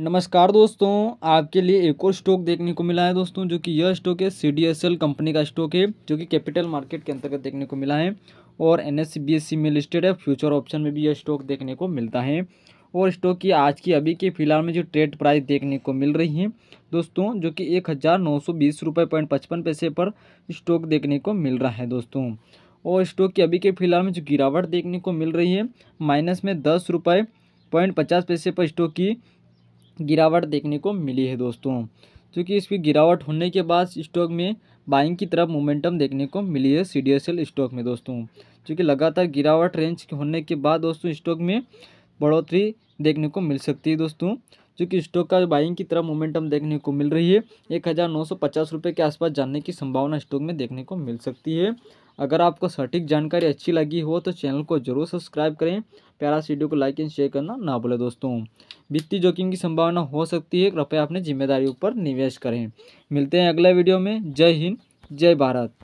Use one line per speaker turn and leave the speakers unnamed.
नमस्कार दोस्तों आपके लिए एक और स्टॉक देखने को मिला है दोस्तों जो कि यह स्टॉक है C D S L company का स्टॉक है जो कि कैपिटल मार्केट के अंतर्गत देखने को मिला है और N S B S C में लिस्टेड है फ्यूचर ऑप्शन में भी यह स्टॉक देखने को मिलता है और स्टॉक की आज की अभी के फिलहाल में जो ट्रेड प्राइस देखने को मिल रही है दोस्तों जो कि एक हज़ार नौ सौ बीस रुपये पॉइंट पचपन पैसे पर स्टॉक देखने को मिल रहा है दोस्तों और स्टॉक की अभी के फिलहाल में जो गिरावट देखने को मिल रही है माइनस में दस रुपये पॉइंट पचास पैसे पर स्टॉक की गिरावट देखने को मिली है दोस्तों क्योंकि इसकी गिरावट होने के बाद स्टॉक में बाइंग की तरफ मोमेंटम देखने को मिली है सी स्टॉक में दोस्तों क्योंकि लगातार गिरावट रेंज होने के बाद दोस्तों स्टॉक में बढ़ोतरी देखने को मिल सकती है दोस्तों क्योंकि स्टॉक का बाइंग की तरफ मोमेंटम देखने को मिल रही है एक हज़ार नौ सौ पचास रुपये के आसपास जानने की संभावना स्टॉक में देखने को मिल सकती है अगर आपको सटीक जानकारी अच्छी लगी हो तो चैनल को जरूर सब्सक्राइब करें प्यारा वीडियो को लाइक एंड शेयर करना ना भूलें दोस्तों वित्तीय जोखिम की संभावना हो सकती है कृपया अपने जिम्मेदारी पर निवेश करें मिलते हैं अगले वीडियो में जय हिंद जय भारत